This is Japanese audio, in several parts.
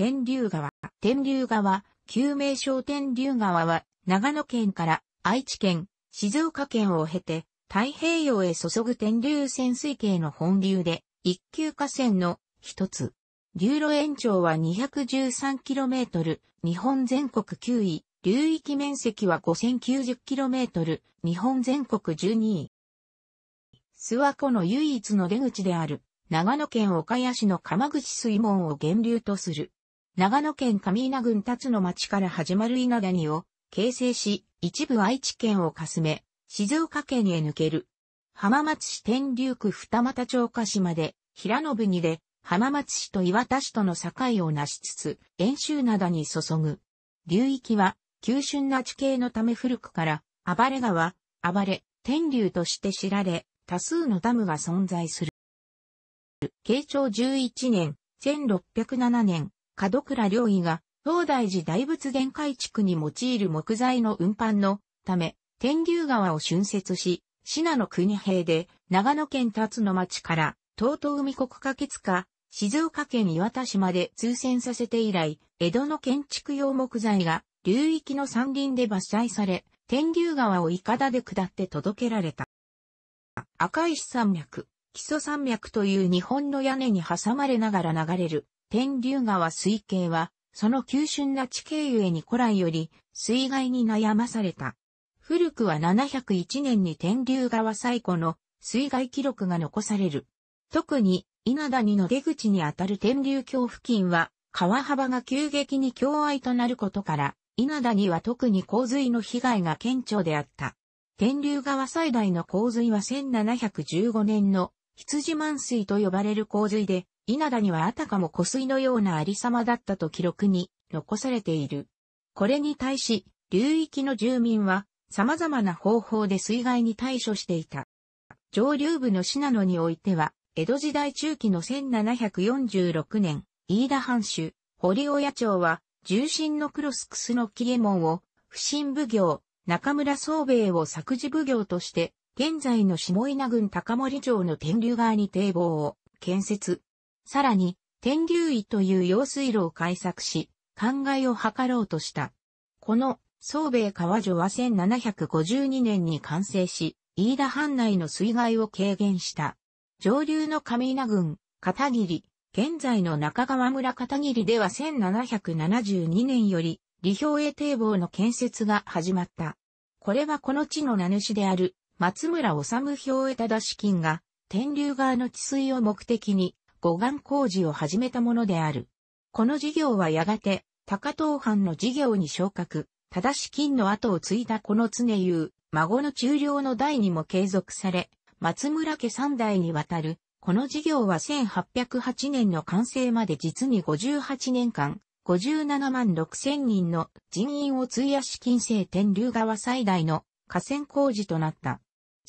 天竜川。天竜川、旧名称天竜川は、長野県から愛知県、静岡県を経て、太平洋へ注ぐ天竜潜水系の本流で、一級河川の一つ。流路延長は 213km、日本全国9位、流域面積は 5090km、日本全国12位。諏訪湖の唯一の出口である、長野県岡谷市の鎌口水門を源流とする。長野県上稲郡立の町から始まる稲谷を形成し、一部愛知県をかすめ、静岡県へ抜ける。浜松市天竜区二俣町鹿島で、平野にで、浜松市と岩田市との境を成しつつ、遠州灘に注ぐ。流域は、急峻な地形のため古くから、暴れ川、暴れ、天竜として知られ、多数のダムが存在する。慶長11年、1607年、門倉良医が、東大寺大仏殿改築に用いる木材の運搬のため、天竜川を浚渫し、信濃国平で、長野県達野町から、東東海国家月か、静岡県岩田市まで通船させて以来、江戸の建築用木材が、流域の山林で伐採され、天竜川をイカダで下って届けられた。赤石山脈、基礎山脈という日本の屋根に挟まれながら流れる天竜川水系は、その急峻な地形ゆえに古来より水害に悩まされた。古くは701年に天竜川最古の水害記録が残される。特に稲谷の出口にあたる天竜橋付近は川幅が急激に境愛となることから、稲谷は特に洪水の被害が顕著であった。天竜川最大の洪水は1715年の羊満水と呼ばれる洪水で、稲田にはあたかも湖水のようなありさまだったと記録に残されている。これに対し、流域の住民は様々な方法で水害に対処していた。上流部の信濃においては、江戸時代中期の1746年、飯田藩主、堀尾野町は、重心のクロスクスの木エ門を、不審奉行、中村宗兵衛を作事奉行として、現在の下稲郡高森町の天竜側に堤防を建設。さらに、天竜井という用水路を開削し、灌漑を図ろうとした。この、総米川女は1752年に完成し、飯田藩内の水害を軽減した。上流の上稲郡、片桐、現在の中川村片桐では1772年より、李氷栄堤防の建設が始まった。これはこの地の名主である、松村治氷栄忠資金が、天竜川の治水を目的に、護岸工事を始めたものである。この事業はやがて、高東藩の事業に昇格、ただし金の後を継いだこの常優、孫の中領の代にも継続され、松村家三代にわたる、この事業は1808年の完成まで実に58年間、57万6千人の人員を費やし金星天竜川最大の河川工事となった。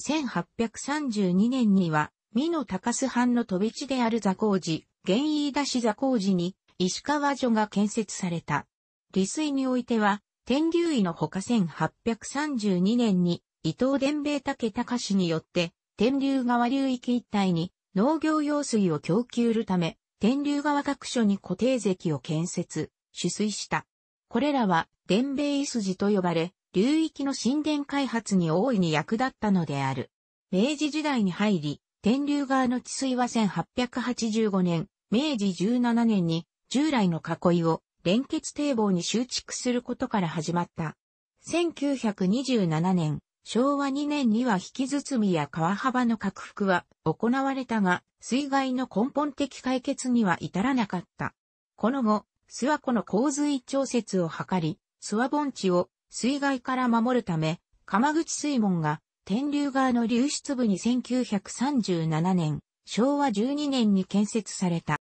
1832年には美濃高須藩の飛び地である座工寺、現飯田市座工寺に、石川城が建設された。利水においては、天竜医のほか1832年に、伊藤伝兵武隆によって、天竜川流域一帯に農業用水を供給るため、天竜川各所に固定石を建設、取水した。これらは、伝兵衛筋と呼ばれ、流域の神殿開発に大いに役立ったのである。明治時代に入り、天竜川の治水は1885年、明治17年に従来の囲いを連結堤防に修築することから始まった。1927年、昭和2年には引き包みや川幅の拡幅は行われたが、水害の根本的解決には至らなかった。この後、諏訪湖の洪水調節を図り、諏訪盆地を水害から守るため、鎌口水門が天竜川の流出部に1937年、昭和12年に建設された。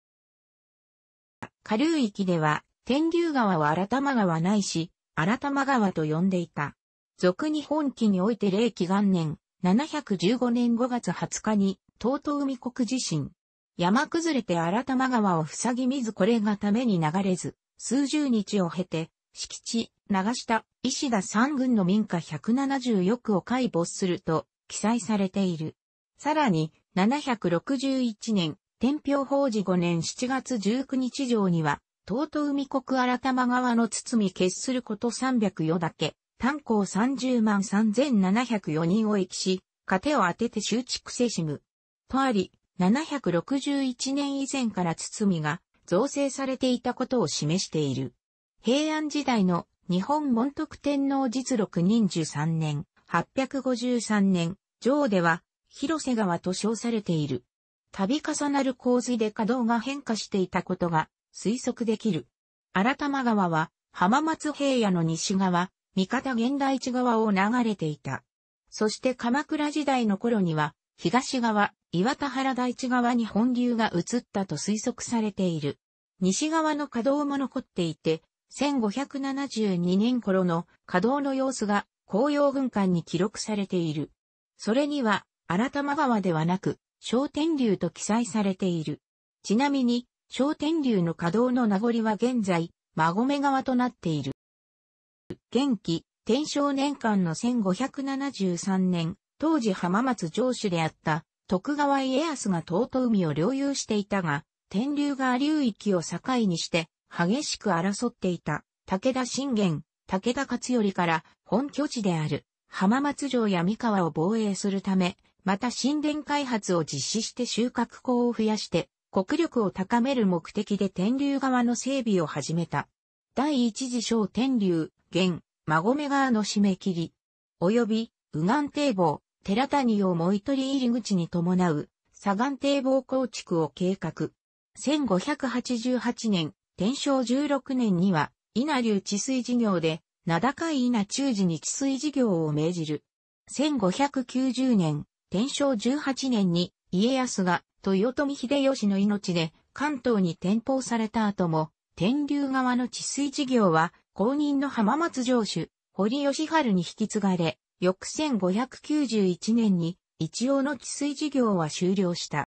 下流域では、天竜川は新玉川ないし、新玉川と呼んでいた。俗に本期において霊気元年、715年5月20日に、東東海国地震。山崩れて新玉川を塞ぎ水これがために流れず、数十日を経て、敷地、長下、石田三軍の民家1 7 0億を解剖すると記載されている。さらに、761年、天平法事5年7月19日上には、東都海国荒玉川の堤決すること304だけ、炭鉱30万3704人を益し、糧を当てて周知せしむ。とあり、761年以前から堤が造成されていたことを示している。平安時代の日本門徳天皇実録23年、853年、上では、広瀬川と称されている。度重なる洪水で稼働が変化していたことが推測できる。新玉川は浜松平野の西側、三方現代地側を流れていた。そして鎌倉時代の頃には東側、岩田原大地側に本流が移ったと推測されている。西側の稼働も残っていて、1572年頃の稼働の様子が紅葉軍艦に記録されている。それには、新玉川ではなく、小天竜と記載されている。ちなみに、小天竜の稼働の名残は現在、馬込川となっている。元気、天正年間の1573年、当時浜松城主であった徳川家康が遠都海を領有していたが、天竜川流域を境にして激しく争っていた武田信玄、武田勝頼から本拠地である浜松城や三河を防衛するため、また神殿開発を実施して収穫校を増やして国力を高める目的で天竜川の整備を始めた。第一次小天竜、現、馬込川の締め切り、及び、右岸堤防、寺谷をもい取り入り口に伴う、左岸堤防構築を計画。1588年、天正16年には、稲流治水事業で、名高い稲中寺に治水事業を命じる。1590年、天正18年に、家康が、豊臣秀吉の命で、関東に転封された後も、天竜側の治水事業は、公認の浜松城主、堀義春に引き継がれ、翌1591年に、一応の治水事業は終了した。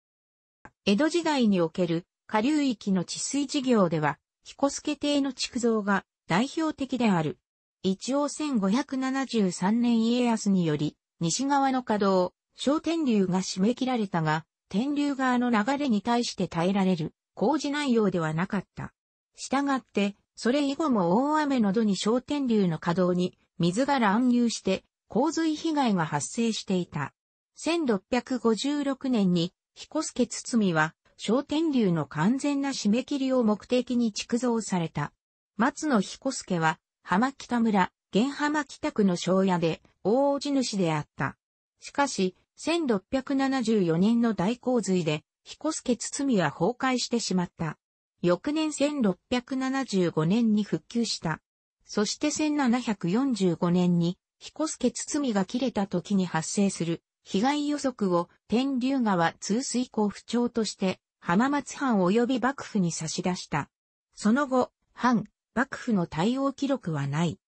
江戸時代における下流域の治水事業では、彦助邸の築造が代表的である。一応1573年家康により、西側の稼働、小天竜が締め切られたが、天竜側の流れに対して耐えられる、工事内容ではなかった。したがって、それ以後も大雨の度に小天竜の稼働に水が乱入して洪水被害が発生していた。1656年に彦助堤は商天流の完全な締め切りを目的に築造された。松野彦助は、浜北村、現浜北区の庄屋で、大王地主であった。しかし、1674年の大洪水で、彦助堤は崩壊してしまった。翌年1675年に復旧した。そして1745年に、彦助堤が切れた時に発生する被害予測を天竜川通水口不調として浜松藩及び幕府に差し出した。その後、藩、幕府の対応記録はない。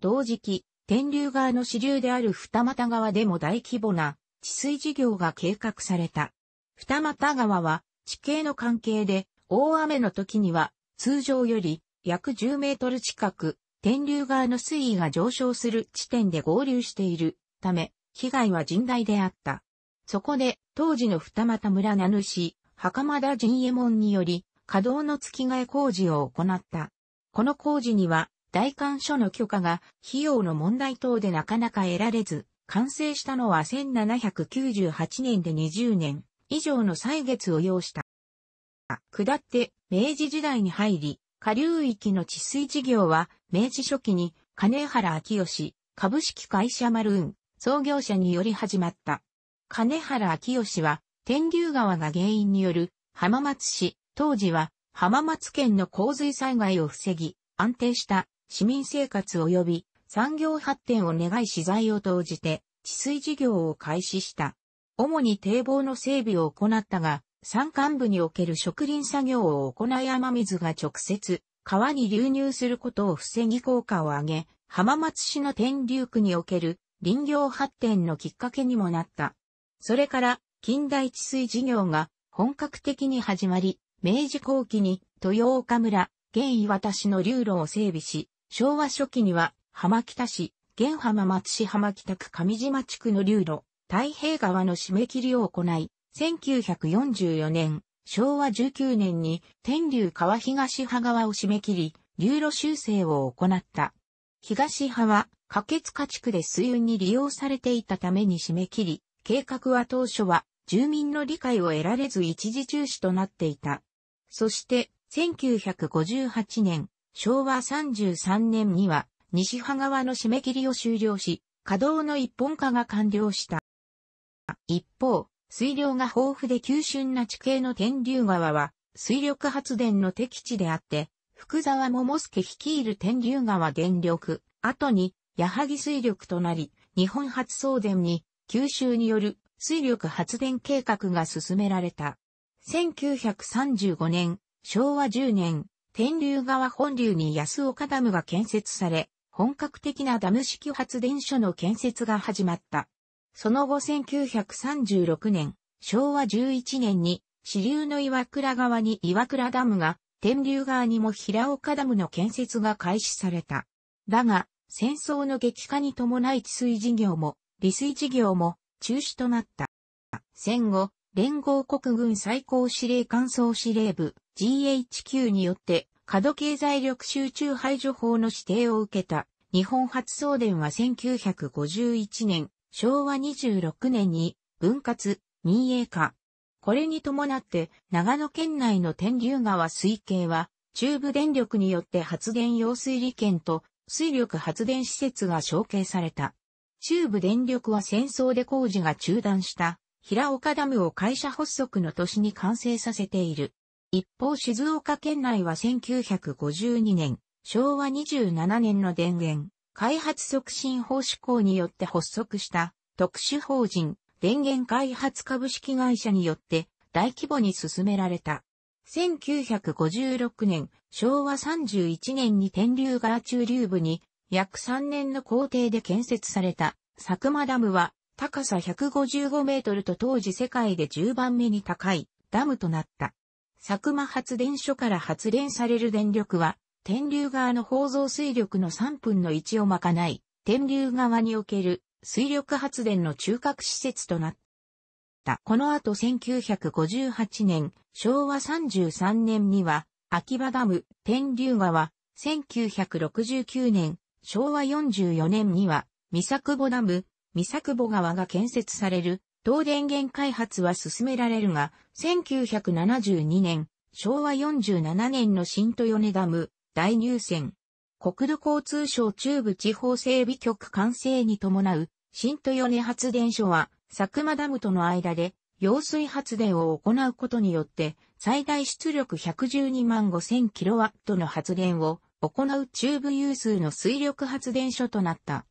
同時期、天竜川の支流である二俣川でも大規模な治水事業が計画された。二俣川は地形の関係で大雨の時には通常より約10メートル近く天竜川の水位が上昇する地点で合流しているため被害は甚大であった。そこで、当時の二俣村名主、袴田陣右衛門により、稼働の付き替え工事を行った。この工事には、大官所の許可が費用の問題等でなかなか得られず、完成したのは1798年で20年以上の歳月を要した。下って明治時代に入り、下流域の治水事業は明治初期に金原明義株式会社マルーン創業者により始まった。金原明義は、天竜川が原因による浜松市、当時は浜松県の洪水災害を防ぎ、安定した市民生活及び産業発展を願い資材を投じて治水事業を開始した。主に堤防の整備を行ったが、山間部における植林作業を行い雨水が直接川に流入することを防ぎ効果を上げ、浜松市の天竜区における林業発展のきっかけにもなった。それから近代治水事業が本格的に始まり、明治後期に豊岡村、現岩田市の流路を整備し、昭和初期には浜北市、現浜松市浜北区上島地区の流路、太平川の締め切りを行い、1944年、昭和19年に天竜川東派側を締め切り、流路修正を行った。東派は、掛塚地区で水運に利用されていたために締め切り、計画は当初は住民の理解を得られず一時中止となっていた。そして、1958年、昭和33年には、西派側の締め切りを終了し、稼働の一本化が完了した。一方、水量が豊富で急峻な地形の天竜川は、水力発電の適地であって、福沢桃介率いる天竜川電力、後に、矢作水力となり、日本初送電に吸収による水力発電計画が進められた。1935年、昭和10年、天竜川本流に安岡ダムが建設され、本格的なダム式発電所の建設が始まった。その後1936年、昭和11年に支流の岩倉川に岩倉ダムが、天竜川にも平岡ダムの建設が開始された。だが、戦争の激化に伴い治水事業も利水事業も中止となった。戦後、連合国軍最高司令官総司令部 GHQ によって過度経済力集中排除法の指定を受けた日本初送電は1951年、昭和26年に分割、民営化。これに伴って長野県内の天竜川水系は中部電力によって発電用水利権と水力発電施設が承継された。中部電力は戦争で工事が中断した平岡ダムを会社発足の年に完成させている。一方静岡県内は1952年、昭和27年の電源、開発促進法施行によって発足した特殊法人、電源開発株式会社によって大規模に進められた。1956年、昭和31年に天竜川中流部に約3年の工程で建設された佐久間ダムは高さ155メートルと当時世界で10番目に高いダムとなった。佐久間発電所から発電される電力は天竜川の放造水力の3分の1をまかない、天竜川における水力発電の中核施設となった。この後1958年、昭和33年には、秋葉ダム、天竜川、1969年、昭和44年には、三作保ダム、三作保川が建設される、東電源開発は進められるが、1972年、昭和47年の新豊根ダム、大入線。国土交通省中部地方整備局完成に伴う、新豊根発電所は、佐久間ダムとの間で、揚水発電を行うことによって、最大出力112万5000キロワットの発電を行う中部有数の水力発電所となった。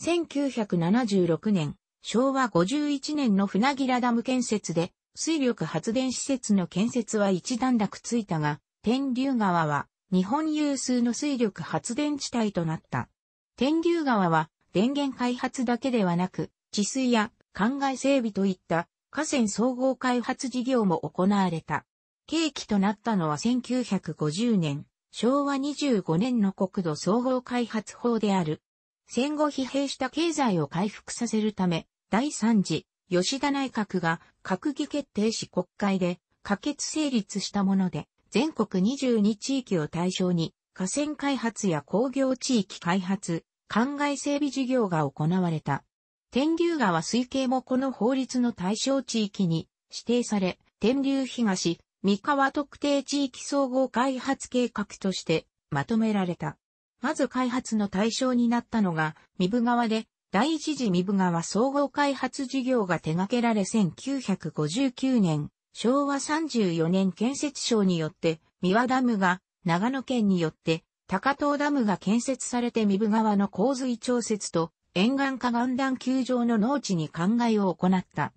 1976年、昭和51年の船切ダム建設で、水力発電施設の建設は一段落ついたが、天竜川は日本有数の水力発電地帯となった。天竜川は電源開発だけではなく、治水や灌漑整備といった河川総合開発事業も行われた。契機となったのは1950年、昭和25年の国土総合開発法である。戦後疲弊した経済を回復させるため、第3次、吉田内閣が閣議決定し国会で可決成立したもので、全国22地域を対象に河川開発や工業地域開発、灌漑整備事業が行われた。天竜川水系もこの法律の対象地域に指定され、天竜東、三河特定地域総合開発計画としてまとめられた。まず開発の対象になったのが、三部川で、第一次三部川総合開発事業が手掛けられ1959年、昭和34年建設省によって、三和ダムが、長野県によって、高遠ダムが建設されて三部川の洪水調節と、沿岸河岸段球場の農地に灌漑を行った。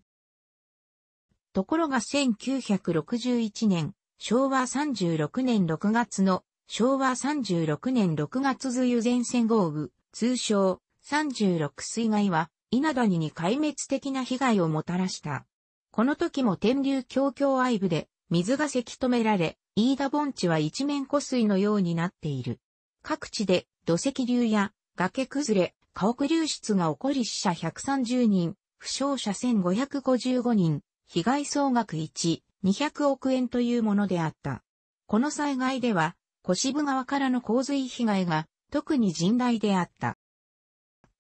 ところが1961年、昭和36年6月の、昭和36年6月梅雨前線豪雨、通称36水害は、稲谷に壊滅的な被害をもたらした。この時も天竜橋橋愛部で水がせき止められ、飯田盆地は一面湖水のようになっている。各地で土石流や崖崩れ、家屋流出が起こり死者130人、負傷者1555人、被害総額1、200億円というものであった。この災害では、小渋川からの洪水被害が特に甚大であった。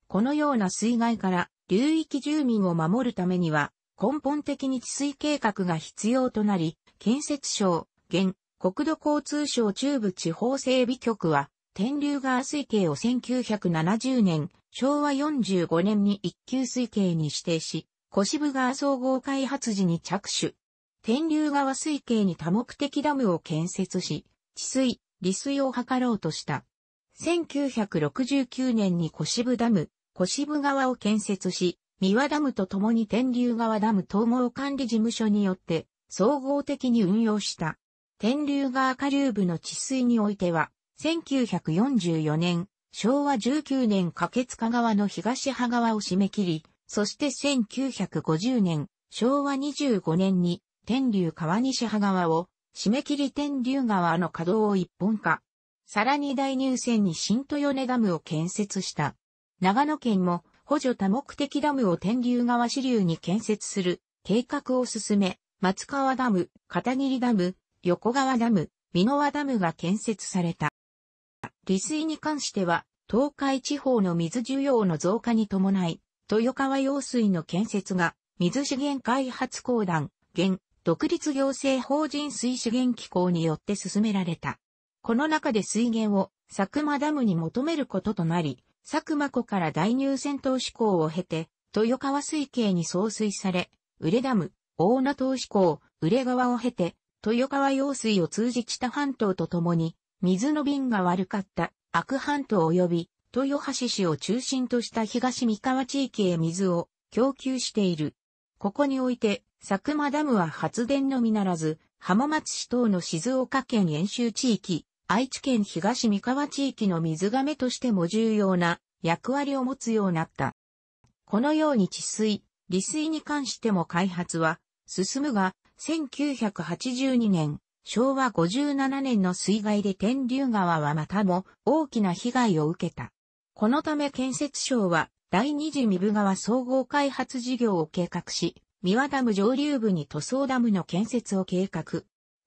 このような水害から流域住民を守るためには根本的に治水計画が必要となり、建設省、現、国土交通省中部地方整備局は、天竜川水系を1970年、昭和45年に一級水系に指定し、小渋川総合開発時に着手。天竜川水系に多目的ダムを建設し、治水、利水を図ろうとした。1969年に小渋ダム、小渋川を建設し、三輪ダムと共に天竜川ダム統合管理事務所によって総合的に運用した。天竜川下流部の治水においては、1944年、昭和19年掛津川の東派側を締め切り、そして1950年、昭和25年に、天竜川西派川を、締め切り天竜川の稼働を一本化。さらに大入線に新豊根ダムを建設した。長野県も補助多目的ダムを天竜川支流に建設する計画を進め、松川ダム、片桐ダム、横川ダム、美濃輪ダムが建設された。利水に関しては、東海地方の水需要の増加に伴い、豊川用水の建設が、水資源開発公団、現、独立行政法人水資源機構によって進められた。この中で水源を佐久間ダムに求めることとなり、佐久間湖から大入戦投資港を経て、豊川水系に送水され、売ダム、大名投資港、売川を経て、豊川用水を通じ知た。半島とともに、水の便が悪かった、悪半島及び豊橋市を中心とした東三河地域へ水を供給している。ここにおいて、佐久間ダムは発電のみならず、浜松市等の静岡県演習地域、愛知県東三河地域の水亀としても重要な役割を持つようになった。このように治水、利水に関しても開発は進むが、1982年、昭和57年の水害で天竜川はまたも大きな被害を受けた。このため建設省は第二次三部川総合開発事業を計画し、三輪ダム上流部に塗装ダムの建設を計画。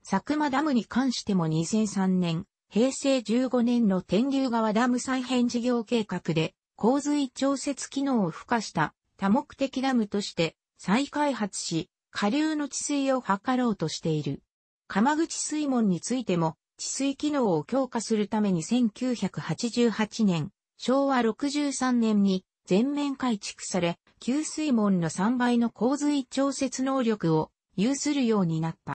佐久間ダムに関しても2003年、平成15年の天竜川ダム再編事業計画で、洪水調節機能を付加した多目的ダムとして再開発し、下流の治水を図ろうとしている。釜口水門についても、治水機能を強化するために1988年、昭和63年に全面改築され、給水門の3倍の洪水調節能力を有するようになった。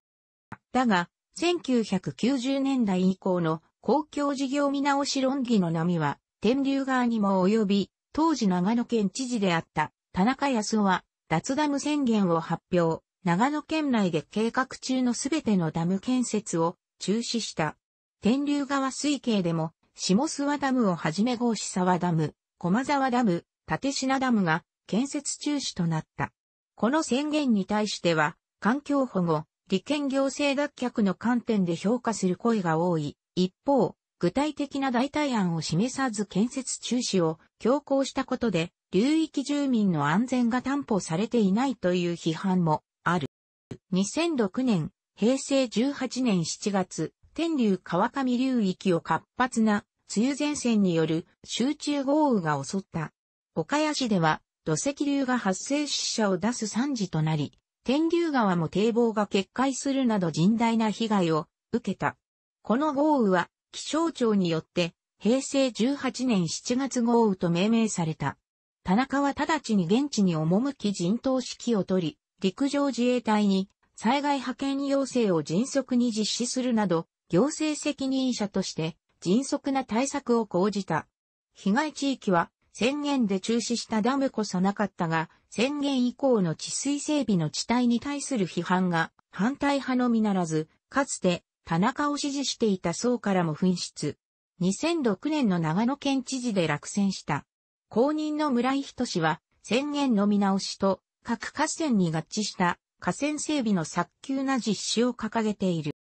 だが、1990年代以降の公共事業見直し論議の波は、天竜川にも及び、当時長野県知事であった田中康夫は、脱ダム宣言を発表、長野県内で計画中のすべてのダム建設を中止した。天竜川水系でも下諏訪ダムをはじめ合志沢ダム、駒沢ダム、立品ダムが建設中止となった。この宣言に対しては、環境保護、利権行政脱却の観点で評価する声が多い。一方、具体的な代替案を示さず建設中止を強行したことで、流域住民の安全が担保されていないという批判もある。2006年、平成18年7月、天竜川上流域を活発な梅雨前線による集中豪雨が襲った。岡谷市では土石流が発生死者を出す惨事となり、天竜川も堤防が決壊するなど甚大な被害を受けた。この豪雨は気象庁によって平成18年7月豪雨と命名された。田中は直ちに現地に赴き陣頭指揮を取り、陸上自衛隊に災害派遣要請を迅速に実施するなど、行政責任者として迅速な対策を講じた。被害地域は宣言で中止したダムこそなかったが、宣言以降の治水整備の地帯に対する批判が反対派のみならず、かつて田中を支持していた層からも紛失。2006年の長野県知事で落選した。公認の村井人氏は宣言の見直しと各河川に合致した河川整備の早急な実施を掲げている。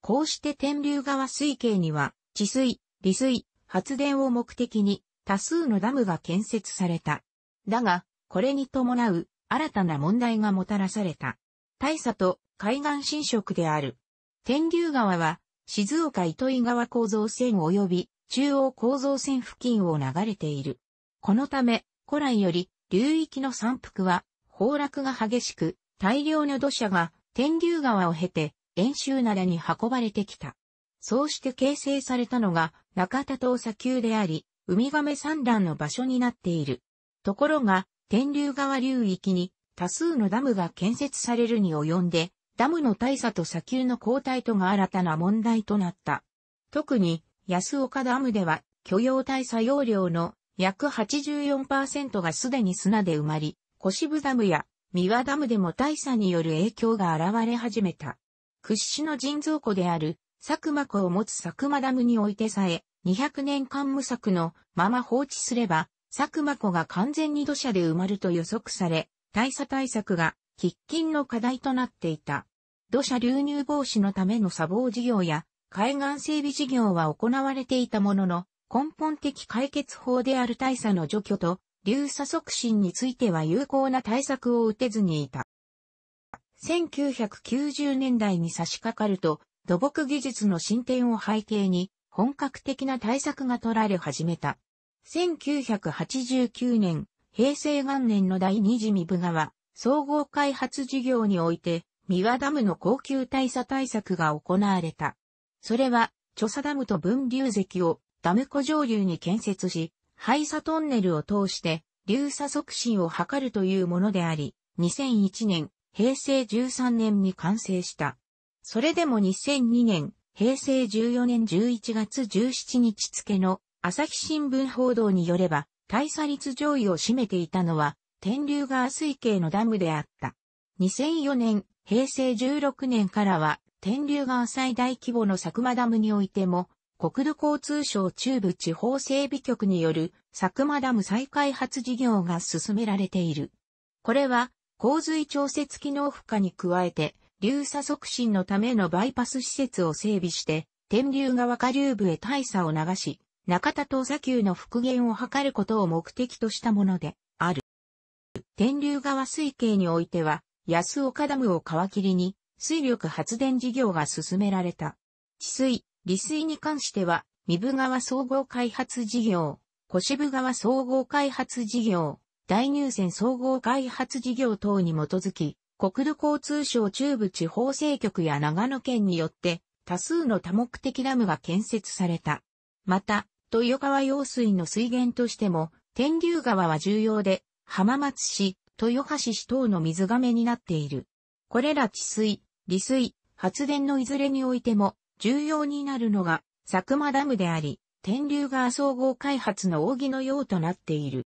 こうして天竜川水系には、治水、利水、発電を目的に多数のダムが建設された。だが、これに伴う新たな問題がもたらされた。大佐と海岸侵食である。天竜川は静岡糸井川構造線及び中央構造線付近を流れている。このため古来より流域の山腹は崩落が激しく大量の土砂が天竜川を経て習ならに運ばれてきた。そうして形成されたのが中田と砂丘であり、ウミガメ産卵の場所になっている。ところが、天竜川流域に多数のダムが建設されるに及んで、ダムの大差と砂丘の交代とが新たな問題となった。特に、安岡ダムでは許容大差容量の約84%がすでに砂で埋まり、小渋ダムや三輪ダムでも大差による影響が現れ始めた。屈指の人造湖である、佐久間湖を持つ佐久間ダムにおいてさえ、200年間無策のまま放置すれば、佐久間湖が完全に土砂で埋まると予測され、大佐対策が喫緊の課題となっていた。土砂流入防止のための砂防事業や海岸整備事業は行われていたものの、根本的解決法である大差の除去と、流砂促進については有効な対策を打てずにいた。1990年代に差し掛かると、土木技術の進展を背景に、本格的な対策が取られ始めた。1989年、平成元年の第二次三部川、総合開発事業において、三輪ダムの高級大佐対策が行われた。それは、著査ダムと分流石をダム湖上流に建設し、廃砂トンネルを通して、流砂促進を図るというものであり、2001年、平成13年に完成した。それでも2002年、平成14年11月17日付の朝日新聞報道によれば、大差率上位を占めていたのは、天竜川水系のダムであった。2004年、平成16年からは、天竜川最大規模の佐久間ダムにおいても、国土交通省中部地方整備局による佐久間ダム再開発事業が進められている。これは洪水調節機能負荷に加えて、流砂促進のためのバイパス施設を整備して、天竜川下流部へ大差を流し、中田と砂丘の復元を図ることを目的としたものである。天竜川水系においては、安岡ダムを皮切りに、水力発電事業が進められた。治水、利水に関しては、三部川総合開発事業、小渋川総合開発事業、大入線総合開発事業等に基づき、国土交通省中部地方政局や長野県によって、多数の多目的ダムが建設された。また、豊川用水の水源としても、天竜川は重要で、浜松市、豊橋市等の水亀になっている。これら治水、利水、発電のいずれにおいても、重要になるのが、佐久間ダムであり、天竜川総合開発の扇のようとなっている。